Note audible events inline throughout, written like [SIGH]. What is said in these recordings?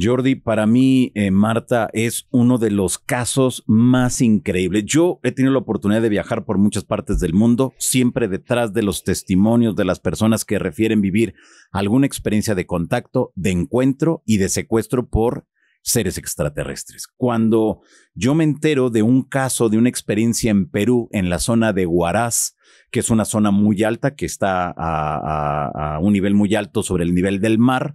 Jordi, para mí, eh, Marta, es uno de los casos más increíbles. Yo he tenido la oportunidad de viajar por muchas partes del mundo, siempre detrás de los testimonios de las personas que refieren vivir alguna experiencia de contacto, de encuentro y de secuestro por seres extraterrestres. Cuando yo me entero de un caso, de una experiencia en Perú, en la zona de Huaraz, que es una zona muy alta, que está a un nivel muy alto sobre el nivel del mar,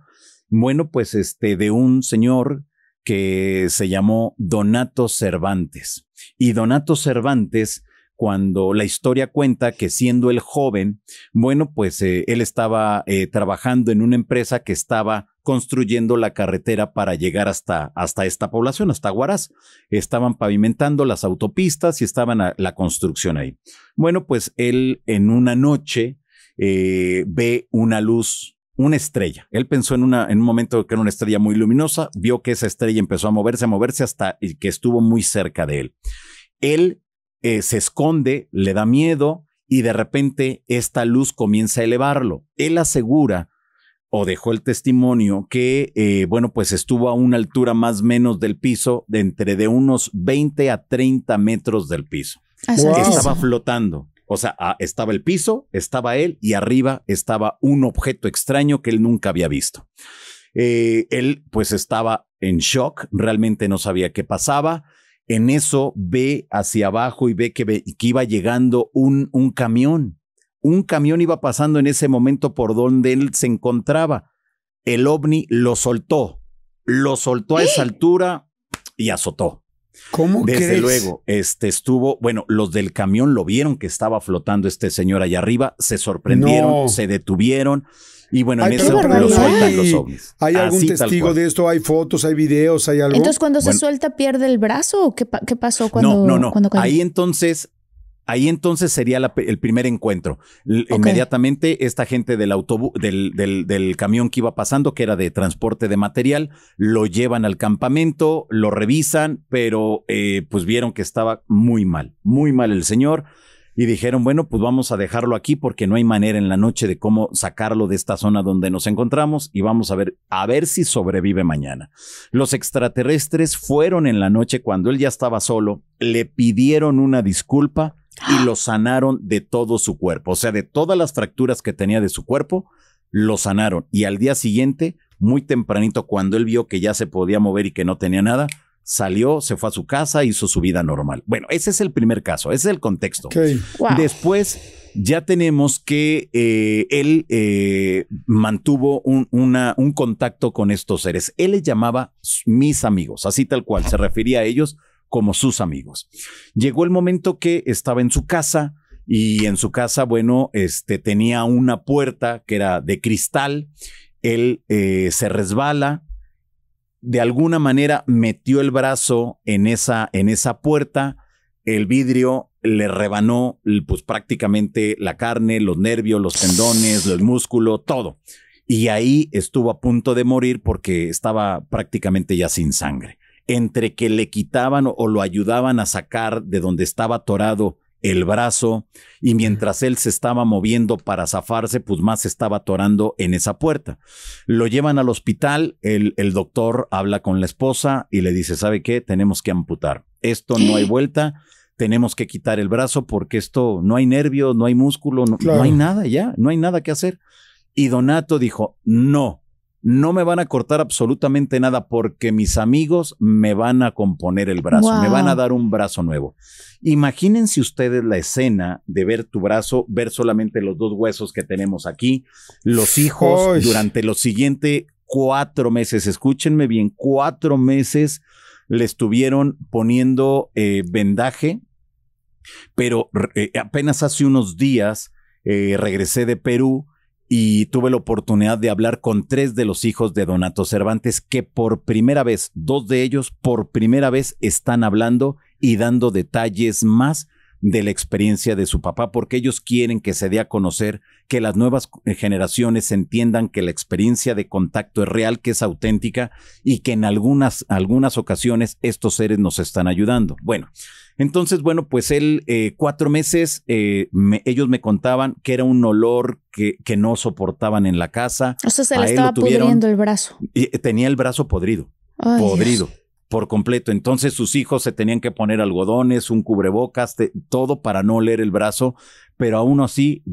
bueno, pues este, de un señor que se llamó Donato Cervantes. Y Donato Cervantes, cuando la historia cuenta que siendo el joven, bueno, pues eh, él estaba eh, trabajando en una empresa que estaba construyendo la carretera para llegar hasta, hasta esta población, hasta Huaraz. Estaban pavimentando las autopistas y estaban la construcción ahí. Bueno, pues él en una noche eh, ve una luz una estrella. Él pensó en, una, un momento que era una estrella muy luminosa, vio que esa estrella empezó a moverse, a moverse hasta que estuvo muy cerca de él. Él eh, se esconde, le da miedo y de repente esta luz comienza a elevarlo. Él asegura o dejó el testimonio que, eh, bueno, pues estuvo a una altura más o menos del piso, de entre de unos 20 a 30 metros del piso. Estaba flotando. O sea, ah, estaba el piso, estaba él y arriba estaba un objeto extraño que él nunca había visto. Eh, él pues estaba en shock, realmente no sabía qué pasaba. En eso ve hacia abajo y ve que, iba llegando un, un camión. Un camión iba pasando en ese momento por donde él se encontraba. El ovni lo soltó, lo soltó a esa [GASPS] altura y azotó. ¿Cómo Desde luego, este estuvo, bueno, los del camión lo vieron que estaba flotando este señor allá arriba, se sorprendieron, se detuvieron. Y bueno, en eso lo sueltan los ovnis. ¿Hay algún testigo de esto? ¿Hay fotos? ¿Hay videos? ¿Hay algo? Entonces, cuando se suelta, pierde el brazo. ¿Qué, qué pasó cuando.? No, no, no. Ahí entonces Ahí entonces sería el primer encuentro. Inmediatamente esta gente del autobús, del, camión que iba pasando, que era de transporte de material, lo llevan al campamento, lo revisan, pero eh, pues vieron que estaba muy mal, muy mal el señor. Y dijeron, bueno, pues vamos a dejarlo aquí porque no hay manera en la noche de cómo sacarlo de esta zona donde nos encontramos y vamos a ver, a ver si sobrevive mañana. Los extraterrestres fueron en la noche cuando él ya estaba solo, le pidieron una disculpa y [GASPS] lo sanaron de todo su cuerpo. O sea, de todas las fracturas que tenía de su cuerpo, lo sanaron. Y al día siguiente, muy tempranito, cuando él vio que ya se podía mover y que no tenía nada, salió, se fue a su casa, hizo su vida normal. Bueno, ese es el primer caso, ese es el contexto. Después ya tenemos que eh, él eh, mantuvo un contacto con estos seres. Él les llamaba mis amigos, así tal cual, se refería a ellos como sus amigos. Llegó el momento que estaba en su casa y en su casa, bueno, este tenía una puerta que era de cristal. Él eh, se resbala, de alguna manera metió el brazo en esa, en esa puerta, el vidrio le rebanó pues, prácticamente la carne, los nervios, los tendones, los músculos, todo. Y ahí estuvo a punto de morir porque estaba prácticamente ya sin sangre entre que le quitaban o lo ayudaban a sacar de donde estaba atorado el brazo y mientras él se estaba moviendo para zafarse, pues más estaba atorando en esa puerta. Lo llevan al hospital, el, doctor habla con la esposa y le dice, ¿sabe qué? Tenemos que amputar. Esto no hay [LAUGHS] vuelta, tenemos que quitar el brazo porque esto no hay nervio, no hay músculo, no, no hay nada ya, no hay nada que hacer. Y Donato dijo, no, no me van a cortar absolutamente nada porque mis amigos me van a componer el brazo, me van a dar un brazo nuevo. Imagínense ustedes la escena de ver tu brazo, ver solamente los dos huesos que tenemos aquí, los hijos durante los siguientes cuatro meses, escúchenme bien, cuatro meses le estuvieron poniendo eh, vendaje, pero eh, apenas hace unos días eh, regresé de Perú y tuve la oportunidad de hablar con tres de los hijos de Donato Cervantes que por primera vez, dos de ellos por primera vez están hablando y dando detalles más de la experiencia de su papá, porque ellos quieren que se dé a conocer, que las nuevas generaciones entiendan que la experiencia de contacto es real, que es auténtica y que en algunas, algunas ocasiones estos seres nos están ayudando. Bueno, entonces, bueno, pues él, eh, cuatro meses, eh, ellos me contaban que era un olor que, no soportaban en la casa. O sea, se le estaba pudriendo el brazo. Y, eh, tenía el brazo podrido. podrido. Por completo. Entonces sus hijos se tenían que poner algodones, un cubrebocas, todo para no oler el brazo. Pero aún así,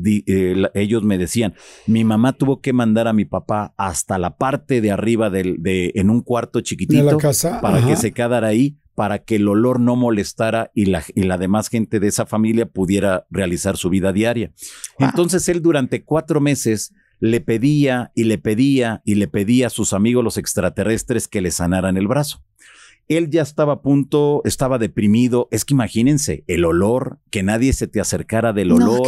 ellos me decían, mi mamá tuvo que mandar a mi papá hasta la parte de arriba del, de, en un cuarto chiquitito la casa? para que se quedara ahí para que el olor no molestara y la, la demás gente de esa familia pudiera realizar su vida diaria. Entonces él durante cuatro meses le pedía y le pedía y le pedía a sus amigos los extraterrestres que le sanaran el brazo. Él ya estaba a punto, estaba deprimido. Es que imagínense el olor, que nadie se te acercara del olor,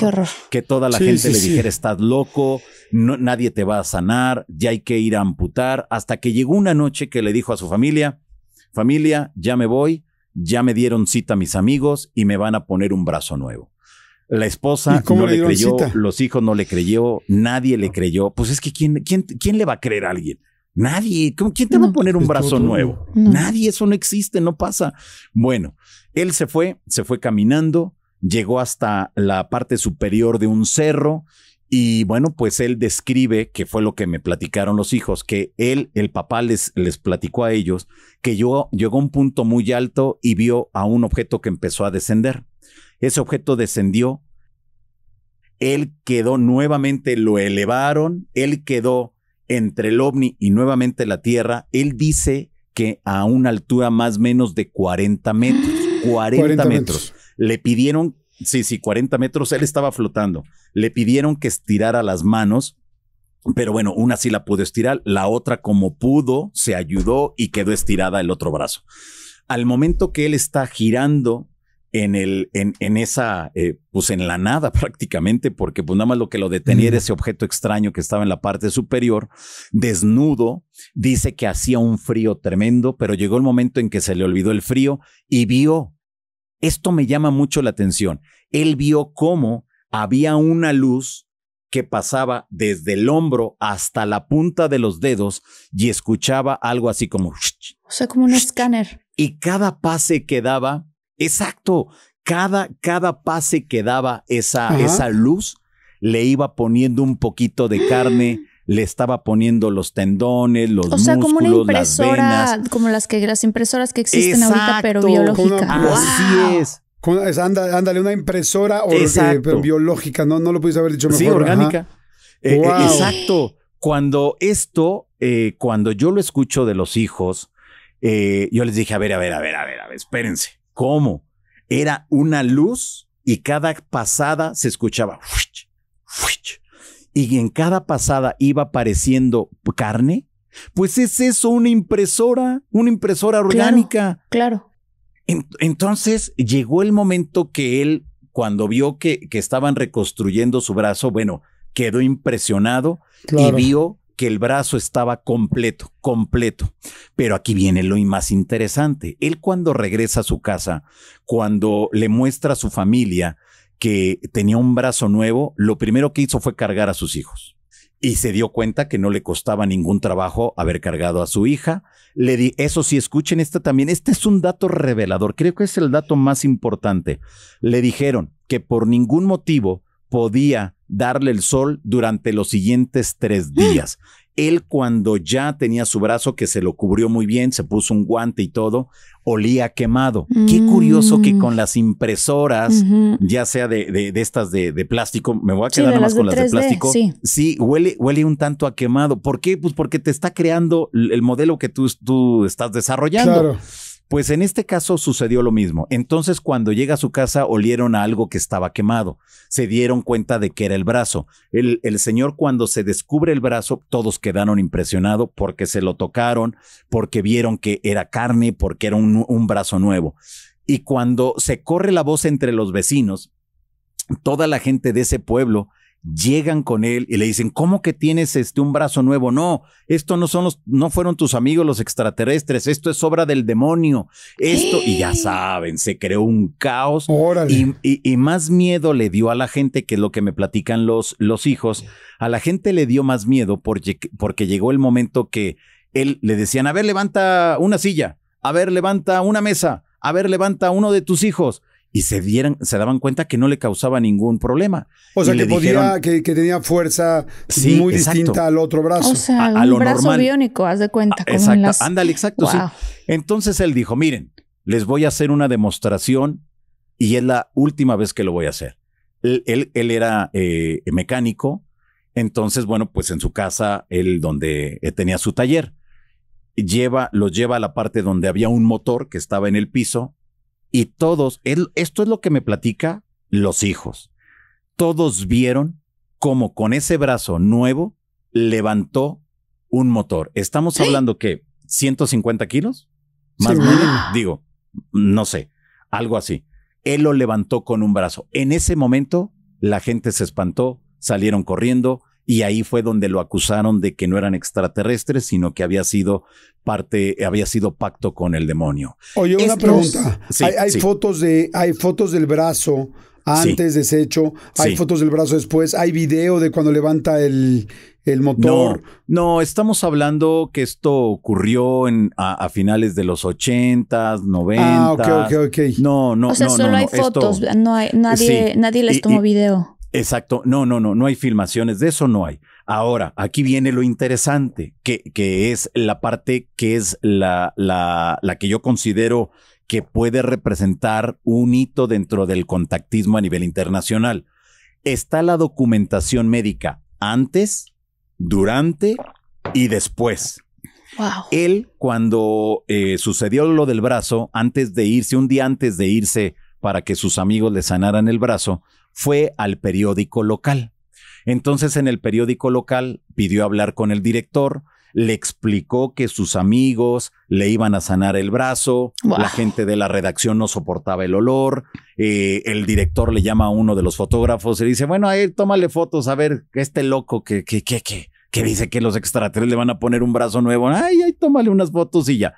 que toda la gente le dijera estás loco, nadie te va a sanar, ya hay que ir a amputar. Hasta que llegó una noche que le dijo a su familia, familia, ya me voy, ya me dieron cita a mis amigos y me van a poner un brazo nuevo. La esposa no le, creyó, los hijos no le creyó, nadie le creyó. Pues es que ¿quién, quién, le va a creer a alguien? Nadie. ¿Quién te va a poner un brazo nuevo? Nadie, eso no existe, no pasa. Bueno, él se fue, se fue caminando, llegó hasta la parte superior de un cerro y bueno, pues él describe, que fue lo que me platicaron los hijos, que él, el papá les, les platicó a ellos, que yo, llegó a un punto muy alto y vio a un objeto que empezó a descender. Ese objeto descendió, él quedó nuevamente, lo elevaron, él quedó entre el ovni y nuevamente la Tierra. Él dice que a una altura más menos de 40 metros. 40, metros. Le pidieron Sí, sí, 40 metros, él estaba flotando. Le pidieron que estirara las manos, pero bueno, una sí la pudo estirar, la otra como pudo, se ayudó y quedó estirada el otro brazo. Al momento que él está girando en, el, en, esa, eh, pues en la nada [LAUGHS] prácticamente, porque pues nada más lo que lo detenía era ese objeto extraño que estaba en la parte superior, desnudo, dice que hacía un frío tremendo, pero llegó el momento en que se le olvidó el frío y vio esto me llama mucho la atención. Él vio cómo había una luz que pasaba desde el hombro hasta la punta de los dedos y escuchaba algo así como... O sea, como un [LAUGHS] escáner. Y cada pase que daba, exacto, cada, cada pase que daba esa, esa luz le iba poniendo un poquito de carne [GASPS] [SNIFFS] le estaba poniendo los tendones, los o sea, como una impresora, las Como las que las impresoras que existen ahorita, pero biológica. Así es. ándale, una impresora eh, o, biológica, ¿no? No lo pudiste haber dicho mejor. Sí, orgánica. Eh, eh, exacto. Cuando esto, cuando yo lo escucho de los hijos, yo les dije, a ver, a ver, a ver, a ver, a ver, espérense. ¿Cómo? Era una luz y cada pasada se escuchaba y en cada pasada iba apareciendo carne, pues es eso, una impresora, una impresora orgánica. Claro. entonces llegó el momento que él, cuando vio que, que estaban reconstruyendo su brazo, bueno, quedó impresionado y vio que el brazo estaba completo, completo. Pero aquí viene lo más interesante. Él cuando regresa a su casa, cuando le muestra a su familia que tenía un brazo nuevo, lo primero que hizo fue cargar a sus hijos. Y se dio cuenta que no le costaba ningún trabajo haber cargado a su hija. Le di, eso sí, escuchen esta también. Este es un dato revelador. Creo que es el dato más importante. Le dijeron que por ningún motivo podía darle el sol durante los siguientes tres ¡Ah! días él cuando ya tenía su brazo que se lo cubrió muy bien, se puso un guante y todo, olía quemado. Qué curioso que mm. con las impresoras, ya sea de, de, estas de, plástico, me voy a quedar más con las de plástico. Sí. huele, huele un tanto a quemado. ¿Por qué? Pues porque te está creando el modelo que tú, tú estás desarrollando. Claro. Pues en este caso sucedió lo mismo. Entonces cuando llega a su casa olieron a algo que estaba quemado. Se dieron cuenta de que era el brazo. El, el señor cuando se descubre el brazo, todos quedaron impresionados porque se lo tocaron, porque vieron que era carne, porque era un, un brazo nuevo. Y cuando se corre la voz entre los vecinos, toda la gente de ese pueblo llegan con él y le dicen, ¿cómo que tienes este, un brazo nuevo? No, esto no, son los, no fueron tus amigos los extraterrestres, esto es obra del demonio, esto, y ya saben, se creó un caos y, y, más miedo le dio a la gente, que es lo que me platican los, los hijos, a la gente le dio más miedo porque, porque llegó el momento que él le decían, a ver, levanta una silla, a ver, levanta una mesa, a ver, levanta uno de tus hijos y se dieran, se daban cuenta que no le causaba ningún problema. O sea, que, podía, que, tenía fuerza muy distinta al otro brazo. O sea, un brazo biónico, haz de cuenta. Como exacto, ándale, exacto. Entonces él dijo, miren, les voy a hacer una demostración y es la última vez que lo voy a hacer. Él, él, era eh, mecánico, entonces, bueno, pues en su casa, él donde eh, tenía su taller, lleva, los lleva a la parte donde había un motor que estaba en el piso y todos, esto es lo que me platica los hijos, todos vieron cómo con ese brazo nuevo levantó un motor. Estamos hablando que 150 kilos, más digo, no sé, algo así. Él lo levantó con un brazo. En ese momento, la gente se espantó, salieron corriendo, y ahí fue donde lo acusaron de que no eran extraterrestres, sino que había sido parte, había sido pacto con el demonio. Oye, una pregunta. hay, fotos de, hay fotos del brazo antes ese deshecho, hay fotos del brazo después, hay video de cuando levanta el, motor. No, estamos hablando que esto ocurrió en, a, finales de los 80, 90. Ah, ok, ok, ok. No, no, no. o sea, solo hay fotos, hay, nadie, nadie les tomó video. Exacto, no, no, no, no hay filmaciones, de eso no hay. Ahora, aquí viene lo interesante, que, que es la parte que es la, la, la que yo considero que puede representar un hito dentro del contactismo a nivel internacional. Está la documentación médica antes, durante y después. Él, cuando eh, sucedió lo del brazo, antes de irse, un día antes de irse para que sus amigos le sanaran el brazo, fue al periódico local. Entonces en el periódico local pidió hablar con el director, le explicó que sus amigos le iban a sanar el brazo, la gente de la redacción no soportaba el olor, eh, el director le llama a uno de los fotógrafos y dice, bueno, ahí tómale fotos, a ver, este loco que, que, que, dice que los extraterrestres le van a poner un brazo nuevo, ay, ay, tómale unas fotos y ya.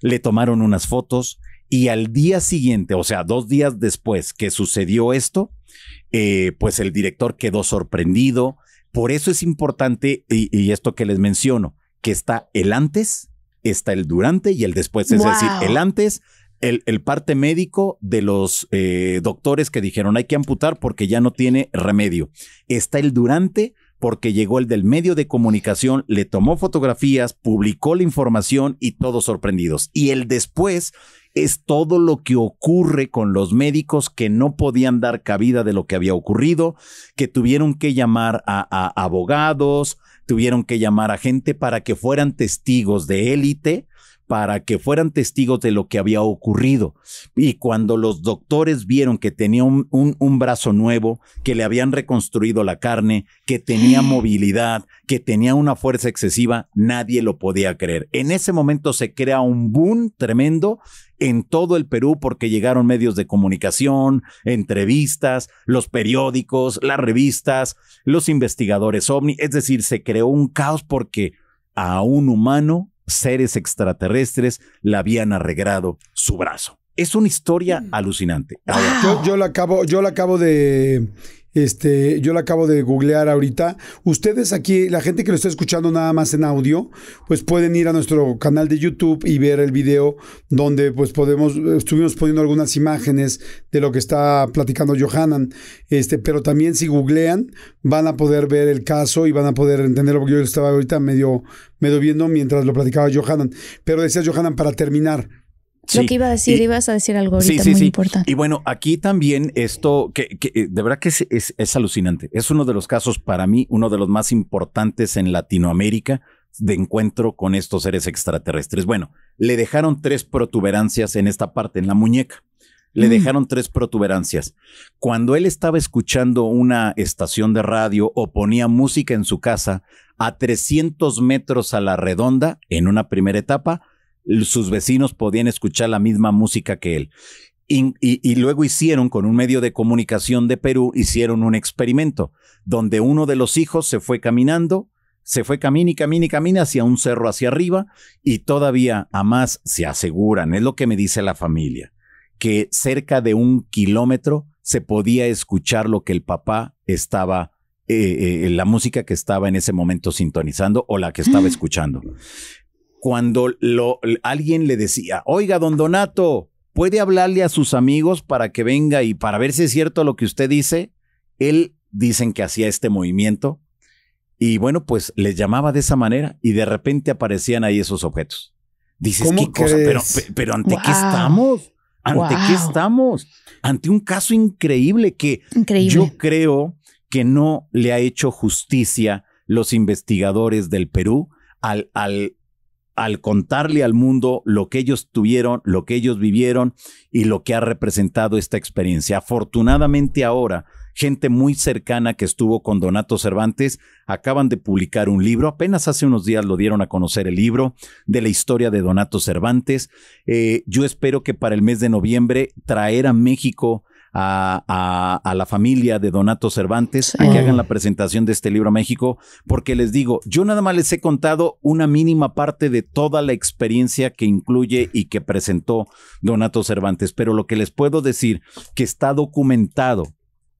Le tomaron unas fotos y al día siguiente, o sea, dos días después que sucedió esto, eh, pues el director quedó sorprendido. Por eso es importante, y, esto que les menciono, que está el antes, está el durante y el después. Es decir, el antes, el, parte médico de los eh, doctores que dijeron hay que amputar porque ya no tiene remedio. Está el durante porque llegó el del medio de comunicación, le tomó fotografías, publicó la información y todos sorprendidos. Y el después es todo lo que ocurre con los médicos que no podían dar cabida de lo que había ocurrido, que tuvieron que llamar a, abogados, tuvieron que llamar a gente para que fueran testigos de élite para que fueran testigos de lo que había ocurrido. Y cuando los doctores vieron que tenía un, brazo nuevo, que le habían reconstruido la carne, que tenía [GASPS] movilidad, que tenía una fuerza excesiva, nadie lo podía creer. En ese momento se crea un boom tremendo en todo el Perú porque llegaron medios de comunicación, entrevistas, los periódicos, las revistas, los investigadores ovni, es decir, se creó un caos porque a un humano seres extraterrestres le habían arreglado su brazo. Es una historia mm. alucinante. yo, yo, acabo, yo la acabo de, este, yo lo acabo de googlear ahorita. Ustedes aquí, la gente que lo está escuchando nada más en audio, pues pueden ir a nuestro canal de YouTube y ver el video donde pues podemos, estuvimos poniendo algunas imágenes de lo que está platicando Johanan. Este, pero también si googlean, van a poder ver el caso y van a poder entenderlo, porque yo estaba ahorita medio, medio viendo mientras lo platicaba Johanan. Pero decía Johanan, para terminar, lo que iba a decir, ibas a decir algo ahorita sí, sí, muy importante. Y bueno, aquí también esto, que, eh, de verdad que es, alucinante. Es uno de los casos para mí, uno de los más importantes en Latinoamérica de encuentro con estos seres extraterrestres. Bueno, le dejaron tres protuberancias en esta parte, en la muñeca. Le mm. dejaron tres protuberancias. Cuando él estaba escuchando una estación de radio o ponía música en su casa, a 300 metros a la redonda, en una primera etapa, sus vecinos podían escuchar la misma música que él. Y, luego hicieron con un medio de comunicación de Perú, hicieron un experimento donde uno de los hijos se fue caminando, se fue caminando y camina y camina hacia un cerro hacia arriba y todavía a más se aseguran, es lo que me dice la familia, que cerca de un kilómetro se podía escuchar lo que el papá estaba, eh, eh, la música que estaba en ese momento sintonizando o la que estaba mm. escuchando cuando alguien le decía, oiga, don Donato, ¿puede hablarle a sus amigos para que venga y para ver si es cierto lo que usted dice? Él dicen que hacía este movimiento y bueno, pues les llamaba de esa manera y de repente aparecían ahí esos objetos. Dices, ¿qué cosa? Pero, ¿ante qué estamos? ¿Ante qué estamos? Ante un caso increíble que yo creo que no le ha hecho justicia los investigadores del Perú al, al al contarle al mundo lo que ellos tuvieron, lo que ellos vivieron y lo que ha representado esta experiencia. Afortunadamente ahora, gente muy cercana que estuvo con Donato Cervantes acaban de publicar un libro, apenas hace unos días lo dieron a conocer el libro de la historia de Donato Cervantes. Eh, yo espero que para el mes de noviembre traer a México a, la familia de Donato Cervantes a que hagan la presentación de este libro a México, porque les digo, yo nada más les he contado una mínima parte de toda la experiencia que incluye y que presentó Donato Cervantes, pero lo que les puedo decir, que está documentado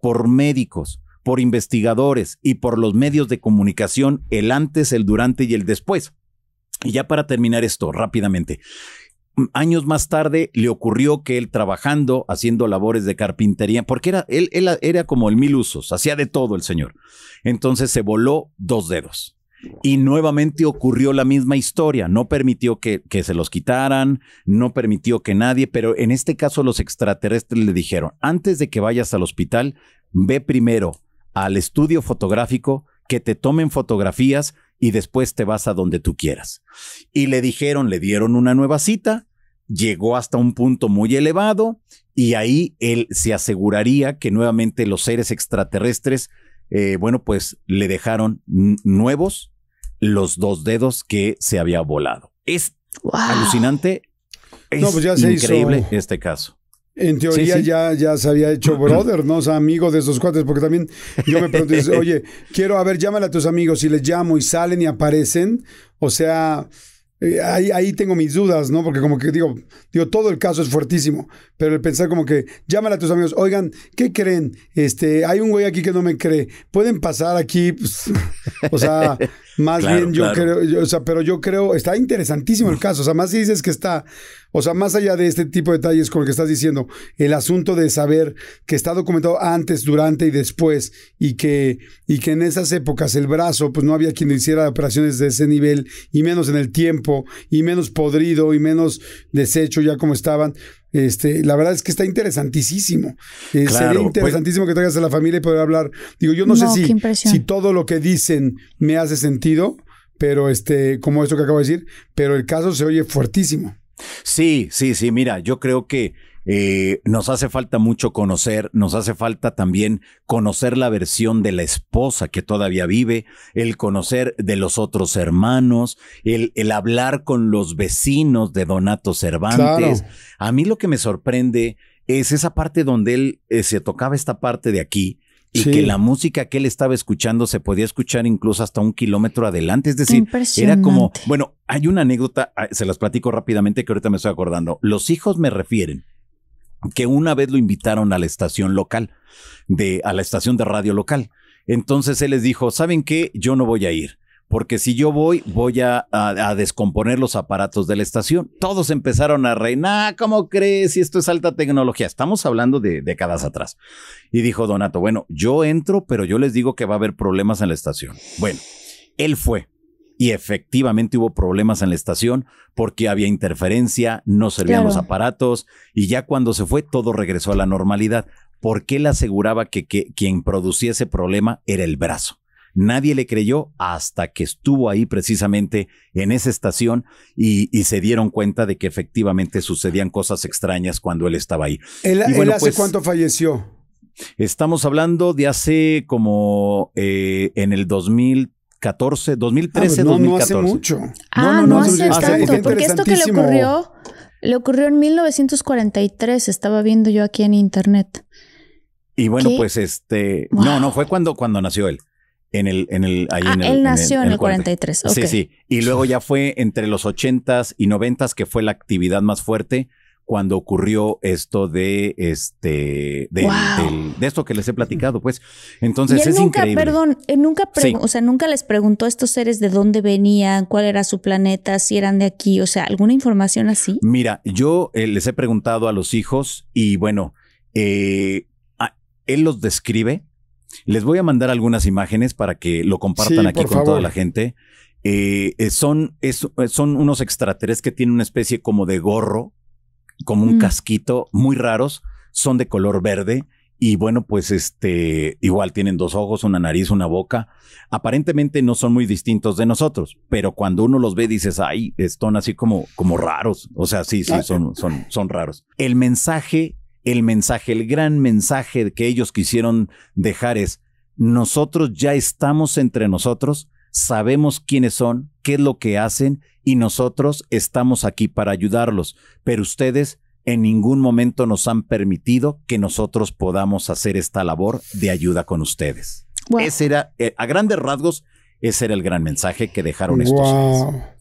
por médicos, por investigadores y por los medios de comunicación el antes, el durante y el después. Y ya para terminar esto rápidamente, años más tarde le ocurrió que él trabajando, haciendo labores de carpintería, porque era, él, él era como el mil usos, hacía de todo el señor. Entonces se voló dos dedos. Y nuevamente ocurrió la misma historia. No permitió que, que, se los quitaran, no permitió que nadie, pero en este caso los extraterrestres le dijeron, antes de que vayas al hospital, ve primero al estudio fotográfico, que te tomen fotografías y después te vas a donde tú quieras. Y le dijeron, le dieron una nueva cita, llegó hasta un punto muy elevado y ahí él se aseguraría que nuevamente los seres extraterrestres, eh, bueno, pues le dejaron nuevos los dos dedos que se había volado. Es alucinante. Es pues increíble este caso en teoría Ya, ya se había hecho [CLEARS THROAT] brother, ¿no? O sea, amigo de esos cuates, porque también yo me pregunto, oye, quiero, a ver, llámale a tus amigos, y les llamo y salen y aparecen, o sea, eh, ahí, ahí, tengo mis dudas, ¿no? Porque como que digo, digo, todo el caso es fuertísimo, pero el pensar como que, llámale a tus amigos, oigan, ¿qué creen? Este, hay un güey aquí que no me cree, ¿pueden pasar aquí? Pues, [LAUGHS] o sea... Más bien yo creo, o sea, pero yo creo, está interesantísimo el caso, o sea, más si dices que está, o sea, más allá de este tipo de detalles con lo que estás diciendo, el asunto de saber que está documentado antes, durante y después y que, y que en esas épocas el brazo, pues no había quien hiciera operaciones de ese nivel y menos en el tiempo y menos podrido y menos deshecho ya como estaban. Este, la verdad es que está interesantísimo. Eh, sería pues interesantísimo que traigas a la familia y poder hablar. Digo, yo no, sé si, si todo lo que dicen me hace sentido, pero este, como esto que acabo de decir, pero el caso se oye fuertísimo. Sí, sí, sí. Mira, yo creo que eh, nos hace falta mucho conocer, nos hace falta también conocer la versión de la esposa que todavía vive, el conocer de los otros hermanos, el, hablar con los vecinos de Donato Cervantes. A mí lo que me sorprende es esa parte donde él eh, se tocaba esta parte de aquí, y que la música que él estaba escuchando se podía escuchar incluso hasta un kilómetro adelante. Es decir, era como, bueno, hay una anécdota, ah, se las platico rápidamente que ahorita me estoy acordando. Los hijos me refieren que una vez lo invitaron a la estación local, de, a la estación de radio local. Entonces él les dijo, ¿saben qué? Yo no voy a ir porque si yo voy, voy a, descomponer los aparatos de la estación. Todos empezaron a reinar ¿cómo crees? Si esto es alta tecnología, estamos hablando de décadas atrás. Y dijo Donato, bueno, yo entro, pero yo les digo que va a haber problemas en la estación. Bueno, él fue y efectivamente hubo problemas en la estación porque había interferencia, no servían los aparatos y ya cuando se fue todo regresó a la normalidad. Porque le aseguraba que, quien producía ese problema era el brazo? Nadie le creyó hasta que estuvo ahí precisamente en esa estación y, se dieron cuenta de que efectivamente sucedían cosas extrañas cuando él estaba ahí. ¿Él, hace pues cuánto falleció? Estamos hablando de hace como eh, en el 2000. 14, 2013, ah, pues no, 2014. No hace mucho. Ah, no, no, hace, tanto, porque esto que le ocurrió, le ocurrió en 1943, estaba viendo yo aquí en internet. Y bueno, pues este, no, no, fue cuando, cuando nació él. En el, en el, ahí ah, en el, él nació en el, 43. Okay. Sí, sí. Y luego ya fue entre los 80s y 90s que fue la actividad más fuerte cuando ocurrió esto de este de, esto que les he platicado, pues. Entonces es nunca, increíble. Perdón, nunca, o sea, nunca les preguntó a estos seres de dónde venían, cuál era su planeta, si eran de aquí, o sea, alguna información así. Mira, yo eh, les he preguntado a los hijos y bueno, eh, él los describe. Les voy a mandar algunas imágenes para que lo compartan aquí con toda la gente. Eh, son, son unos extraterrestres que tienen una especie como de gorro, como un mm. casquito, muy raros, son de color verde. Y bueno, pues este, igual tienen dos ojos, una nariz, una boca. Aparentemente no son muy distintos de nosotros, pero cuando uno los ve dices, ay, están así como, como raros. O sea, sí, sí, ah. son, son, son raros. El mensaje, el mensaje, el gran mensaje que ellos quisieron dejar es, nosotros ya estamos entre nosotros sabemos quiénes son, qué es lo que hacen y nosotros estamos aquí para ayudarlos, pero ustedes en ningún momento nos han permitido que nosotros podamos hacer esta labor de ayuda con ustedes. Ese era, eh, a grandes rasgos, ese era el gran mensaje que dejaron estos